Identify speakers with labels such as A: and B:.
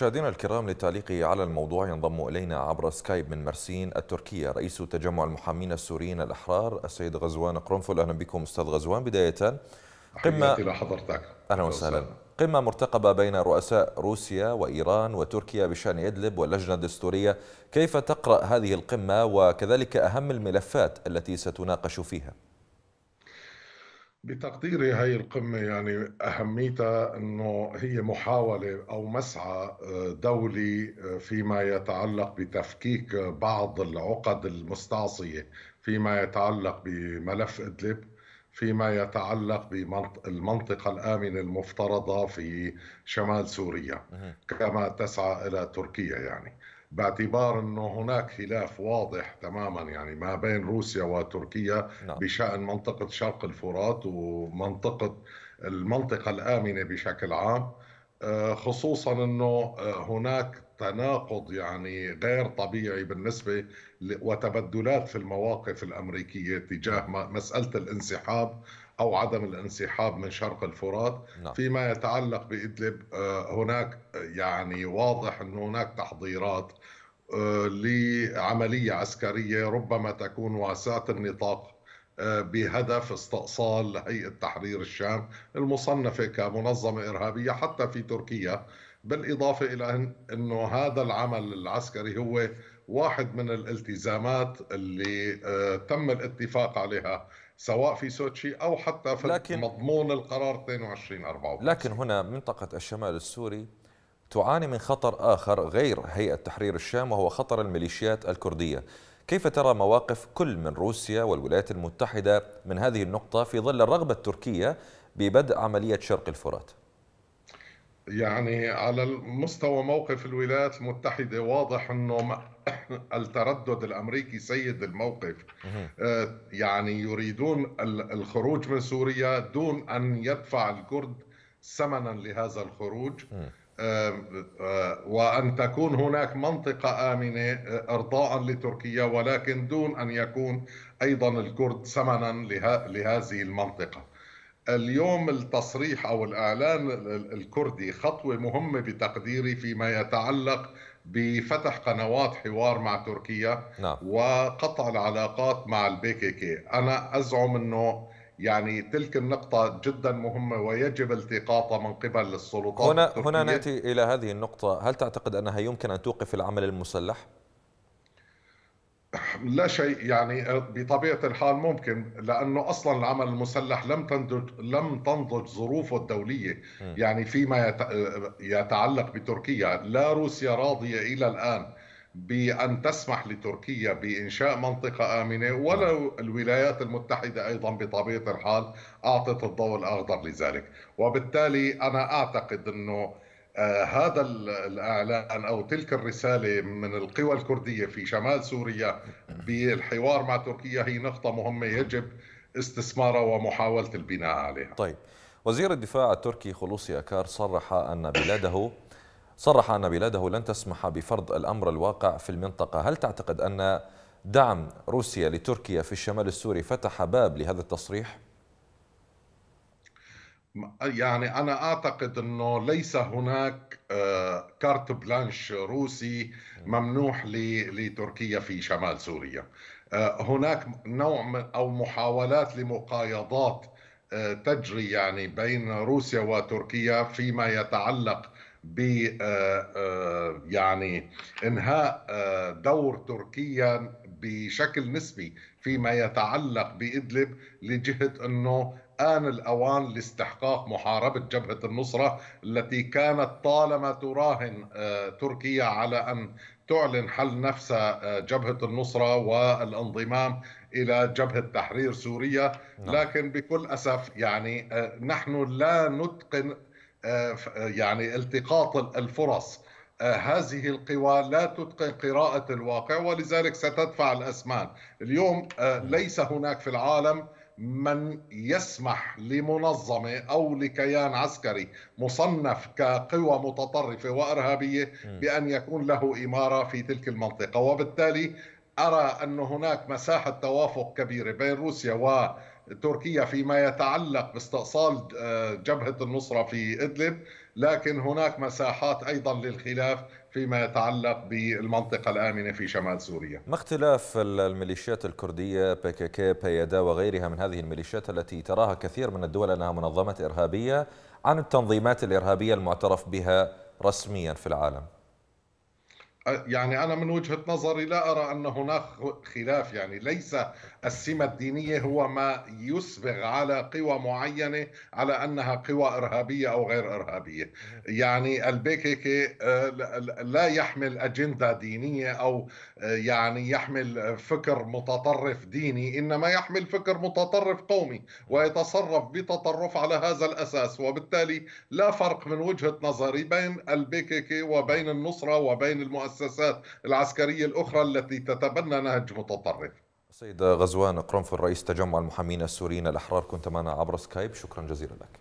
A: مشاهدينا الكرام للتعليق على الموضوع ينضم الينا عبر سكايب من مرسين التركيه رئيس تجمع المحامين السوريين الاحرار السيد غزوان قرنفل اهلا بكم استاذ غزوان بدايه قمه الى حضرتك اهلا وسهلا قمه مرتقبه بين رؤساء روسيا وايران وتركيا بشان ادلب واللجنه الدستوريه كيف تقرا هذه القمه وكذلك اهم الملفات التي ستناقش فيها
B: بتقديري هاي القمة يعني أهميتها أنه هي محاولة أو مسعى آه، دولي آه، فيما يتعلق بتفكيك آه، بعض العقد المستعصية فيما يتعلق بملف إدلب فيما يتعلق بالمنطقة الآمنة المفترضة في شمال سوريا كما تسعى إلى تركيا يعني باعتبار انه هناك خلاف واضح تماما يعني ما بين روسيا وتركيا نعم. بشان منطقه شرق الفرات ومنطقه المنطقه الامنه بشكل عام آه، خصوصا انه آه، هناك تناقض يعني غير طبيعي بالنسبة وتبدلات في المواقف الأمريكية تجاه مسألة الانسحاب أو عدم الانسحاب من شرق الفرات نعم. فيما يتعلق بإدلب آه، هناك آه، يعني واضح أن هناك تحضيرات آه، لعملية عسكرية ربما تكون واسعة النطاق بهدف استئصال لهيئة تحرير الشام المصنفة كمنظمة إرهابية حتى في تركيا بالإضافة إلى أن أنه هذا العمل العسكري هو واحد من الالتزامات اللي آه، تم الاتفاق عليها سواء في سوتشي أو حتى في لكن
A: مضمون القرار 22 24 لكن هنا منطقة الشمال السوري تعاني من خطر آخر غير هيئة تحرير الشام وهو خطر الميليشيات الكردية كيف ترى مواقف كل من روسيا والولايات المتحدة من هذه النقطة في ظل الرغبة التركية ببدء عملية شرق الفرات؟
B: يعني على مستوى موقف الولايات المتحدة واضح أنه التردد الأمريكي سيد الموقف آه، يعني يريدون الخروج من سوريا دون أن يدفع الكرد ثمنا لهذا الخروج آه، وأن تكون هناك منطقة آمنة آه، إرضاء لتركيا ولكن دون أن يكون أيضا الكرد ثمنا لهذه المنطقة اليوم التصريح أو الإعلان الكردي خطوة مهمة بتقديري فيما يتعلق بفتح قنوات حوار مع تركيا نعم. وقطع العلاقات مع البي كي كي أنا أزعم أنه يعني تلك النقطة جدا مهمة ويجب التقاطها من قبل السلطات هنا التركية. هنا ناتي
A: إلى هذه النقطة، هل تعتقد أنها يمكن أن توقف العمل المسلح؟
B: لا شيء يعني بطبيعة الحال ممكن لأنه أصلا العمل المسلح لم تنضج لم تنضج ظروفه الدولية م. يعني فيما يتعلق بتركيا لا روسيا راضية إلى الآن بأن تسمح لتركيا بإنشاء منطقة آمنة ولو الولايات المتحدة أيضا بطبيعة الحال أعطت الضوء الأخضر لذلك وبالتالي أنا أعتقد أنه آه، هذا الإعلان أو تلك الرسالة من القوى الكردية في شمال سوريا
A: بالحوار مع تركيا هي نقطة مهمة يجب استثمارها ومحاولة البناء عليها طيب وزير الدفاع التركي خلوصي أكار صرح أن بلاده صرح أن بلاده لن تسمح بفرض الأمر الواقع في المنطقة هل تعتقد أن دعم روسيا لتركيا في الشمال السوري فتح باب لهذا التصريح؟
B: يعني أنا أعتقد أنه ليس هناك آه، كارت بلانش روسي ممنوح لتركيا في شمال سوريا آه، هناك نوع أو محاولات لمقايضات آه، تجري يعني بين روسيا وتركيا فيما يتعلق ب آه، آه، يعني انهاء آه، دور تركيا بشكل نسبي فيما يتعلق بادلب لجهه انه آن الأوان لاستحقاق محاربة جبهة النصرة التي كانت طالما تراهن تركيا على أن تعلن حل نفسها جبهة النصرة والانضمام إلى جبهة تحرير سوريا نعم. لكن بكل أسف يعني نحن لا نتقن آه، آه، يعني التقاط الفرص آه، هذه القوى لا تتقن قراءة الواقع ولذلك ستدفع الأثمان اليوم ليس هناك في العالم من يسمح لمنظمة أو لكيان عسكري مصنف كقوى متطرفة وأرهابية بأن يكون له إمارة في تلك المنطقة وبالتالي أرى أن هناك مساحة توافق كبيرة بين روسيا و تركيا فيما يتعلق باستئصال آه، جبهة النصرة في إدلب لكن هناك مساحات أيضا للخلاف فيما يتعلق بالمنطقة الآمنة في شمال سوريا
A: ما اختلاف الميليشيات الكردية PKK بيدا وغيرها من هذه الميليشيات التي تراها كثير من الدول أنها منظمات إرهابية عن التنظيمات الإرهابية المعترف بها رسميا في العالم؟
B: يعني أنا من وجهة نظري لا أرى أن هناك خلاف يعني ليس السمة الدينية هو ما يسبغ على قوى معينة على أنها قوى إرهابية أو غير إرهابية يعني البيكيكي لا يحمل أجندة دينية أو يعني يحمل فكر متطرف ديني إنما يحمل فكر متطرف قومي ويتصرف بتطرف على هذا الأساس وبالتالي لا فرق من وجهة نظري بين البيكيكي وبين النصرة وبين المؤسسات المؤسسات العسكرية الأخرى التي تتبنى نهج متطرف
A: سيد غزوان قرنفل رئيس تجمع المحامين السوريين الأحرار كنت معنا عبر سكايب شكرا جزيلا لك